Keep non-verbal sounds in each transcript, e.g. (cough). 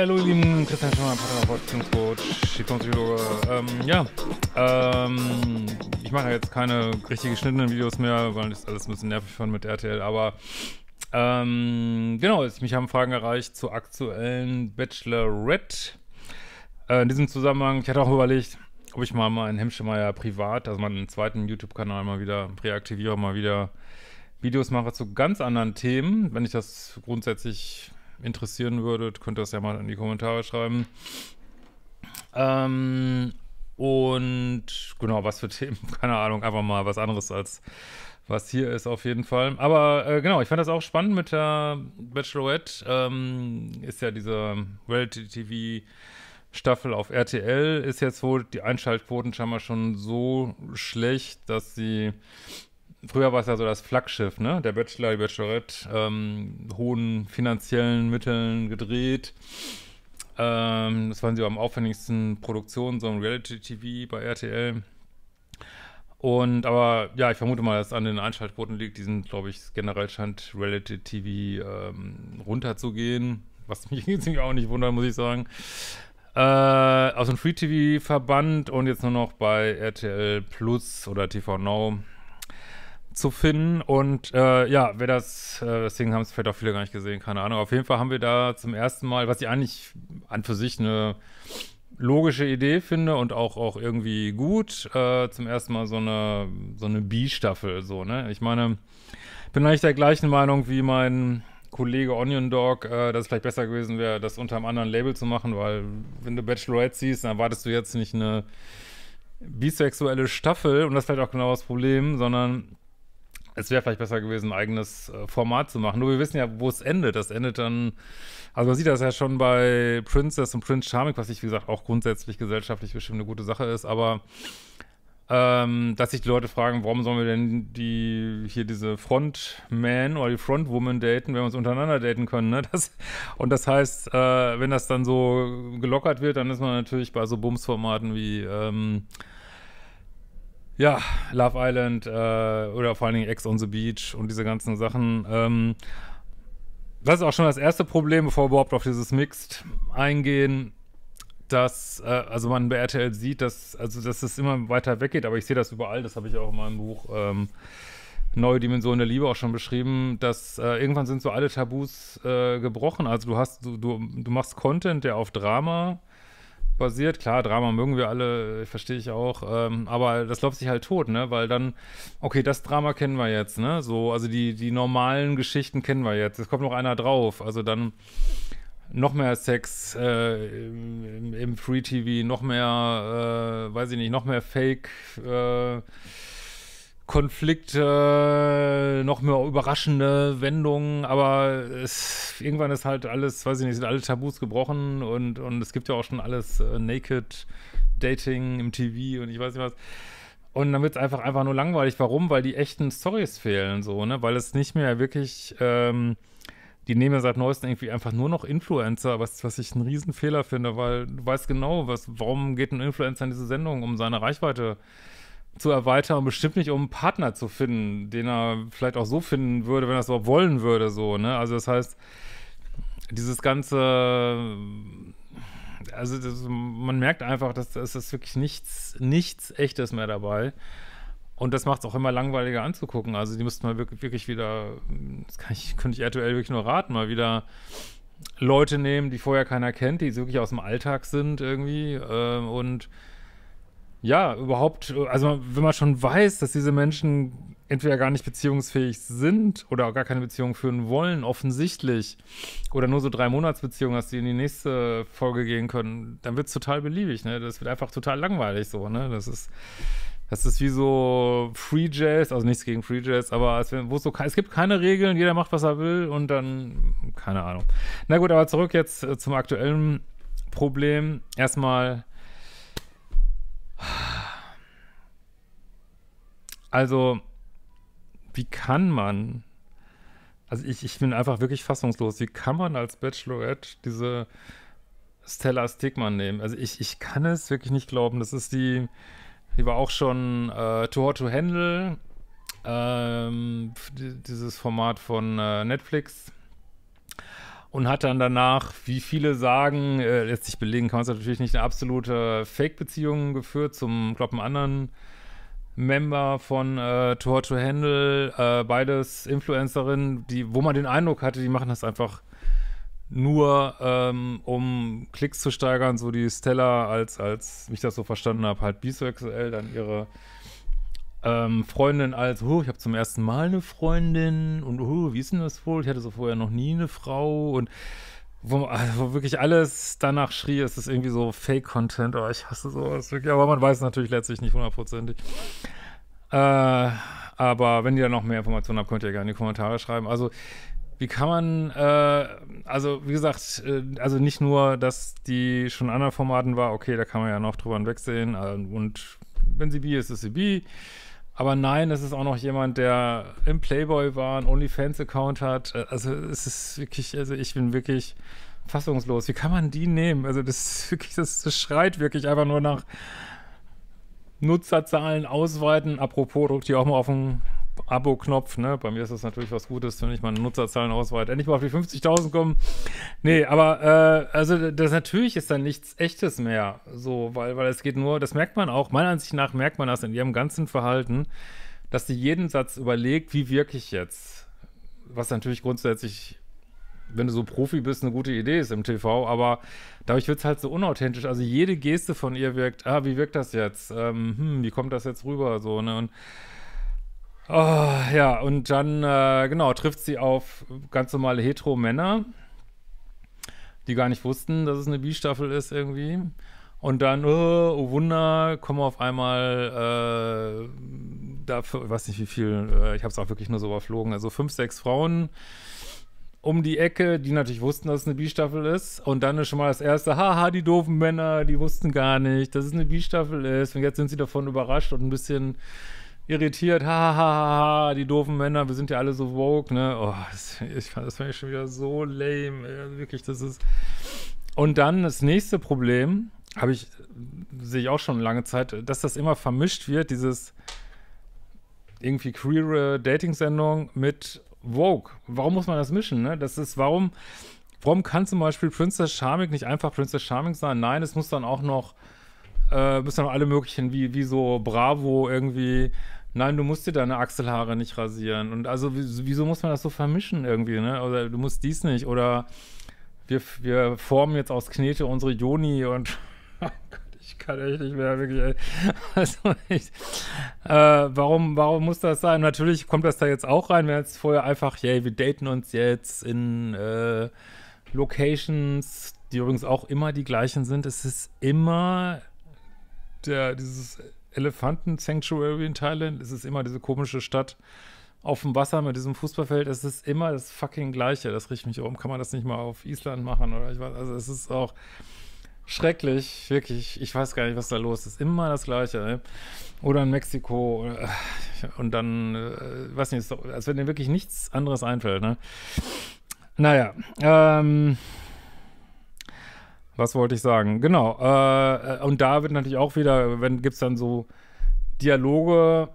hallo ihr lieben Christian Schumann, Schimmer, Partnerproduktionscoach, Psychologe. Ähm, ja, ähm, ich mache jetzt keine richtig geschnittenen Videos mehr, weil das alles ein bisschen nervig fand mit RTL, aber ähm, genau, mich haben Fragen erreicht zur aktuellen Bachelorette. Äh, in diesem Zusammenhang, ich hatte auch überlegt, ob ich mal meinen Hemmschemeier privat, also meinen zweiten YouTube-Kanal mal wieder reaktiviere, mal wieder Videos mache zu ganz anderen Themen, wenn ich das grundsätzlich interessieren würdet, könnt ihr das ja mal in die Kommentare schreiben. Ähm, und genau, was für Themen, (laughs) keine Ahnung, einfach mal was anderes als was hier ist auf jeden Fall. Aber äh, genau, ich fand das auch spannend mit der Bachelorette. Ähm, ist ja diese Reality-TV-Staffel auf RTL, ist jetzt wohl die Einschaltquoten scheinbar schon so schlecht, dass sie früher war es ja so das Flaggschiff, ne? Der Bachelor, die Bachelorette, ähm, hohen finanziellen Mitteln gedreht. Ähm, das waren sie am aufwendigsten Produktionen, so ein Reality-TV bei RTL. Und aber ja, ich vermute mal, dass es an den Einschaltquoten liegt. Die sind, glaube ich, generell scheint Reality-TV ähm, runterzugehen. Was mich (laughs) jetzt auch nicht wundert, muss ich sagen. Äh, aus also dem Free-TV-Verband und jetzt nur noch bei RTL Plus oder TV Now zu finden. Und äh, ja, wer das, äh, deswegen haben es vielleicht auch viele gar nicht gesehen, keine Ahnung. Auf jeden Fall haben wir da zum ersten Mal, was ich eigentlich an für sich eine logische Idee finde und auch, auch irgendwie gut, äh, zum ersten Mal so eine, so eine B-Staffel, so, ne? Ich meine, bin eigentlich der gleichen Meinung wie mein Kollege Onion Dog, äh, dass es vielleicht besser gewesen wäre, das unter einem anderen Label zu machen, weil wenn du Bachelorette siehst, dann erwartest du jetzt nicht eine bisexuelle Staffel und das ist vielleicht auch genau das Problem, sondern es wäre vielleicht besser gewesen, ein eigenes äh, Format zu machen. Nur wir wissen ja, wo es endet. Das endet dann, also man sieht das ja schon bei Princess und Prince Charming, was ich, wie gesagt, auch grundsätzlich gesellschaftlich bestimmt eine gute Sache ist, aber ähm, dass sich die Leute fragen, warum sollen wir denn die hier diese Frontman oder die Frontwoman daten, wenn wir uns untereinander daten können. Ne? Das, und das heißt, äh, wenn das dann so gelockert wird, dann ist man natürlich bei so Bumsformaten wie ähm, ja, Love Island äh, oder vor allen Dingen Ex on the Beach und diese ganzen Sachen. Ähm, das ist auch schon das erste Problem, bevor wir überhaupt auf dieses Mixed eingehen, dass, äh, also man bei RTL sieht, dass, also dass es immer weiter weggeht, aber ich sehe das überall, das habe ich auch in meinem Buch ähm, Neue Dimension der Liebe auch schon beschrieben, dass äh, irgendwann sind so alle Tabus äh, gebrochen. Also du hast, du, du, du machst Content, der auf Drama basiert. Klar, Drama mögen wir alle, äh, verstehe ich auch. Ähm, aber das läuft sich halt tot, ne? Weil dann, okay, das Drama kennen wir jetzt, ne? So, also die, die normalen Geschichten kennen wir jetzt. Es kommt noch einer drauf. Also dann noch mehr Sex äh, im, im Free TV, noch mehr, äh, weiß ich nicht, noch mehr Fake, äh, Konflikte, noch mehr überraschende Wendungen, aber es, irgendwann ist halt alles, weiß ich nicht, sind alle Tabus gebrochen und, und es gibt ja auch schon alles äh, Naked Dating im TV und ich weiß nicht was. Und dann wird es einfach, einfach nur langweilig. Warum? Weil die echten Stories fehlen, so, ne? Weil es nicht mehr wirklich, ähm, die nehmen ja seit neuestem irgendwie einfach nur noch Influencer, was, was ich einen Riesenfehler finde, weil du weißt genau, was, warum geht ein Influencer in diese Sendung, um seine Reichweite zu zu erweitern und bestimmt nicht, um einen Partner zu finden, den er vielleicht auch so finden würde, wenn er es überhaupt wollen würde, so, ne? Also das heißt, dieses ganze, also das, man merkt einfach, dass es das wirklich nichts, nichts Echtes mehr dabei. Und das macht es auch immer langweiliger anzugucken. Also die müssten mal wirklich, wirklich wieder, das kann ich, könnte ich aktuell wirklich nur raten, mal wieder Leute nehmen, die vorher keiner kennt, die wirklich aus dem Alltag sind irgendwie äh, und ja, überhaupt, also wenn man schon weiß, dass diese Menschen entweder gar nicht beziehungsfähig sind oder gar keine Beziehung führen wollen, offensichtlich, oder nur so drei Monatsbeziehungen, dass die in die nächste Folge gehen können, dann wird es total beliebig, ne? Das wird einfach total langweilig so, ne? Das ist. Das ist wie so Free Jazz, also nichts gegen Free Jazz, aber es, so, es, gibt keine Regeln, jeder macht, was er will und dann, keine Ahnung. Na gut, aber zurück jetzt äh, zum aktuellen Problem. Erstmal Also, wie kann man, also ich, ich bin einfach wirklich fassungslos, wie kann man als Bachelorette diese Stella Stigman nehmen? Also ich, ich kann es wirklich nicht glauben. Das ist die, die war auch schon äh, Too Hot to Handle, ähm, dieses Format von äh, Netflix. Und hat dann danach, wie viele sagen, äh, lässt sich belegen, kann man es natürlich nicht, eine absolute Fake-Beziehung geführt zum, glaube anderen Member von äh, To to Handle, äh, beides Influencerinnen, die, wo man den Eindruck hatte, die machen das einfach nur, ähm, um Klicks zu steigern, so die Stella, als, als ich das so verstanden habe, halt bisexuell, dann ihre ähm, Freundin als, oh, ich habe zum ersten Mal eine Freundin und oh, wie ist denn das wohl? Ich hatte so vorher noch nie eine Frau und wo, also wirklich alles danach schrie, es ist irgendwie so Fake-Content, oh, ich hasse sowas wirklich, aber man weiß natürlich letztlich nicht hundertprozentig. Äh, aber wenn ihr da noch mehr Informationen habt, könnt ihr gerne in die Kommentare schreiben. Also, wie kann man, äh, also wie gesagt, äh, also nicht nur, dass die schon in anderen Formaten war, okay, da kann man ja noch drüber hinwegsehen äh, und wenn sie bi ist, ist sie bi. Aber nein, es ist auch noch jemand, der im Playboy war, einen OnlyFans-Account hat. Äh, also es ist wirklich, also ich bin wirklich fassungslos. Wie kann man die nehmen? Also das ist wirklich, das, das schreit wirklich einfach nur nach Nutzerzahlen ausweiten. Apropos, drückt die auch mal auf den Abo-Knopf. Ne? Bei mir ist das natürlich was Gutes, wenn ich meine Nutzerzahlen ausweite. Endlich mal auf die 50.000 kommen. Nee, aber äh, also das natürlich ist dann nichts Echtes mehr. So, weil, weil es geht nur, das merkt man auch, meiner Ansicht nach merkt man das in ihrem ganzen Verhalten, dass sie jeden Satz überlegt, wie wirke ich jetzt. Was natürlich grundsätzlich wenn du so Profi bist, eine gute Idee ist im TV, aber dadurch wird es halt so unauthentisch. Also jede Geste von ihr wirkt, ah, wie wirkt das jetzt? Ähm, hm, wie kommt das jetzt rüber? So, ne? Und Oh, ja, und dann, äh, genau, trifft sie auf ganz normale Hetero-Männer, die gar nicht wussten, dass es eine B-Staffel ist irgendwie. Und dann, oh, oh Wunder, kommen auf einmal, äh, ich weiß nicht wie viel, äh, ich habe es auch wirklich nur so überflogen, also fünf, sechs Frauen um die Ecke, die natürlich wussten, dass es eine B-Staffel ist. Und dann ist schon mal das erste, haha, die doofen Männer, die wussten gar nicht, dass es eine B-Staffel ist. Und jetzt sind sie davon überrascht und ein bisschen irritiert, hahaha, die doofen Männer, wir sind ja alle so woke, ne? Oh, das, ich fand das fand ich schon wieder so lame, ey. Also wirklich, das ist. Und dann das nächste Problem, habe ich, sehe ich auch schon lange Zeit, dass das immer vermischt wird, dieses irgendwie queere Dating-Sendung mit Vogue. Warum muss man das mischen, ne? Das ist, warum, warum kann zum Beispiel Princess Charming nicht einfach Princess Charming sein? Nein, es muss dann auch noch, äh, müssen dann alle möglichen, wie, wie so Bravo irgendwie Nein, du musst dir deine Achselhaare nicht rasieren. Und also, wieso muss man das so vermischen irgendwie, ne? Oder du musst dies nicht. Oder wir, wir formen jetzt aus Knete unsere Joni und. (laughs) Oh ich kann echt nicht mehr, wirklich. (laughs) Also echt. Äh, warum, warum muss das sein? Natürlich kommt das da jetzt auch rein, wenn jetzt vorher einfach, yay, wir daten uns jetzt in äh, Locations, die übrigens auch immer die gleichen sind. Es ist immer der, dieses Elefanten Sanctuary in Thailand, es ist immer diese komische Stadt auf dem Wasser mit diesem Fußballfeld. Es ist immer das fucking Gleiche. Das riecht mich um. Kann man das nicht mal auf Island machen oder ich weiß, also es ist auch schrecklich, wirklich. Ich weiß gar nicht, was da los ist. Immer das Gleiche. Ey. Ne? Oder in Mexiko. Oder, äh, und dann, äh, weiß nicht, als wenn dir wirklich nichts anderes einfällt. Ne? Naja, ähm, was wollte ich sagen? Genau. Äh, und da wird natürlich auch wieder, wenn gibt es dann so Dialoge,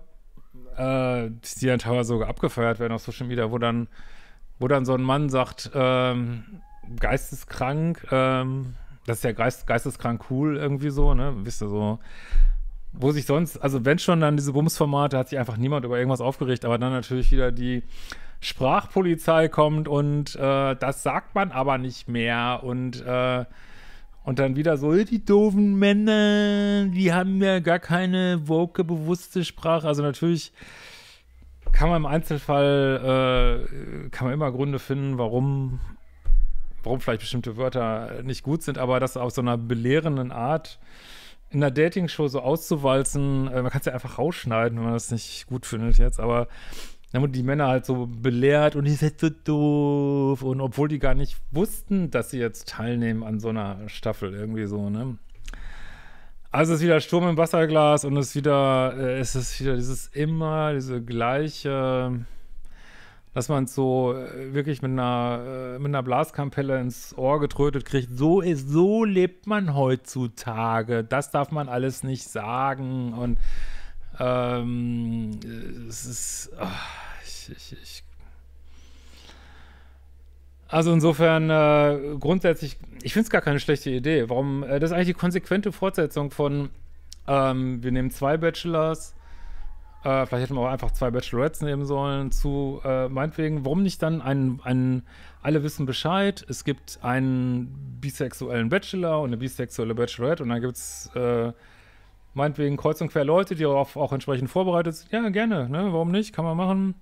äh, die dann teilweise sogar abgefeiert werden auf Social Media, wo dann, wo dann so ein Mann sagt, ähm, geisteskrank, ähm, das ist ja geist, geisteskrank cool irgendwie so, ne? Wisst ihr so. Wo sich sonst, also wenn schon dann diese Bumsformate, hat sich einfach niemand über irgendwas aufgeregt, aber dann natürlich wieder die Sprachpolizei kommt und äh, das sagt man aber nicht mehr und äh, und dann wieder so, die doofen Männer, die haben ja gar keine woke, bewusste Sprache. Also natürlich kann man im Einzelfall, äh, kann man immer Gründe finden, warum, warum vielleicht bestimmte Wörter nicht gut sind, aber das auf so einer belehrenden Art in einer Dating-Show so auszuwalzen, äh, man kann es ja einfach rausschneiden, wenn man das nicht gut findet jetzt, aber dann wurden die Männer halt so belehrt und die sind so doof. Und obwohl die gar nicht wussten, dass sie jetzt teilnehmen an so einer Staffel, irgendwie so, ne? Also es ist wieder Sturm im Wasserglas und es ist wieder, äh, es ist wieder dieses immer, diese gleiche, dass man es so äh, wirklich mit einer, äh, mit einer Blaskapelle ins Ohr getrötet kriegt. So ist, so lebt man heutzutage. Das darf man alles nicht sagen und ähm, es ist. Ach ich, ich, Also insofern äh, grundsätzlich, ich finde es gar keine schlechte Idee. Warum? Äh, das ist eigentlich die konsequente Fortsetzung von, ähm, wir nehmen zwei Bachelors, äh, vielleicht hätten wir auch einfach zwei Bachelorettes nehmen sollen, zu äh, meinetwegen, warum nicht dann einen, alle wissen Bescheid, es gibt einen bisexuellen Bachelor und eine bisexuelle Bachelorette und dann gibt es äh, meinetwegen kreuz und quer Leute, die auch, auch entsprechend vorbereitet sind. Ja, gerne, ne? warum nicht? Kann man machen.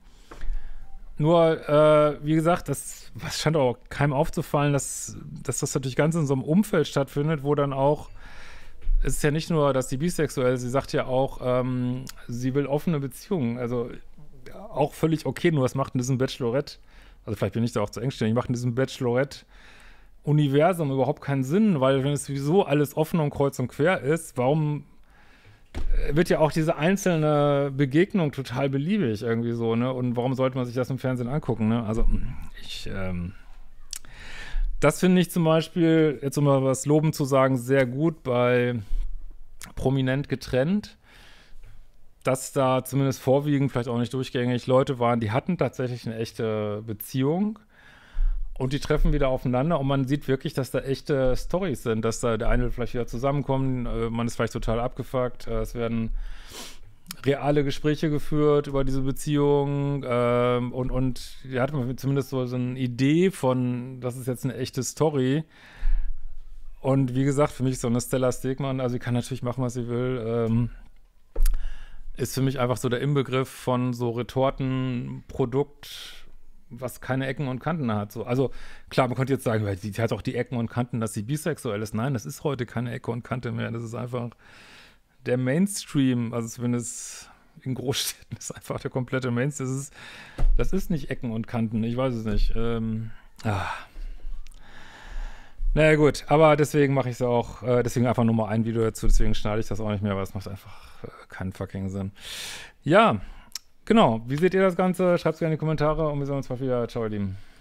Nur, äh, wie gesagt, das was scheint auch keinem aufzufallen, dass, dass das natürlich ganz in so einem Umfeld stattfindet, wo dann auch es ist ja nicht nur, dass sie bisexuell, sie sagt ja auch, ähm, sie will offene Beziehungen. Also auch völlig okay, nur was macht in diesem Bachelorette, also vielleicht bin ich da auch zu engständig, macht in diesem Bachelorette Universum überhaupt keinen Sinn, weil wenn es sowieso alles offen und kreuz und quer ist, warum wird ja auch diese einzelne Begegnung total beliebig irgendwie so, ne? Und warum sollte man sich das im Fernsehen angucken, ne? Also, hm, ich, ähm, das finde ich zum Beispiel, jetzt um mal was loben zu sagen, sehr gut bei Prominent getrennt, dass da zumindest vorwiegend, vielleicht auch nicht durchgängig, Leute waren, die hatten tatsächlich eine echte Beziehung und die treffen wieder aufeinander und man sieht wirklich, dass da echte Storys sind, dass da der eine vielleicht wieder zusammenkommt, äh, man ist vielleicht total abgefuckt, äh, es werden reale Gespräche geführt über diese Beziehung ähm, und, und da hat man zumindest so, eine Idee von, das ist jetzt eine echte Story. Und wie gesagt, für mich so eine Stella Stegmann, also sie kann natürlich machen, was sie will, ähm, ist für mich einfach so der Inbegriff von so Retortenprodukt was keine Ecken und Kanten hat. So, also klar, man könnte jetzt sagen, weil die, hat auch die Ecken und Kanten, dass sie bisexuell ist. Nein, das ist heute keine Ecke und Kante mehr. Das ist einfach der Mainstream. Also zumindest in Großstädten (laughs) ist einfach der komplette Mainstream. Das ist, das ist nicht Ecken und Kanten. Ich weiß es nicht. Ähm, ah. Naja gut, aber deswegen mache ich es auch, äh, deswegen einfach nur mal ein Video dazu, deswegen schneide ich das auch nicht mehr, weil es macht einfach äh, keinen fucking Sinn. Ja, Genau, wie seht ihr das Ganze? Schreibt es gerne in die Kommentare und wir sehen uns bald wieder. Ciao, ihr Lieben.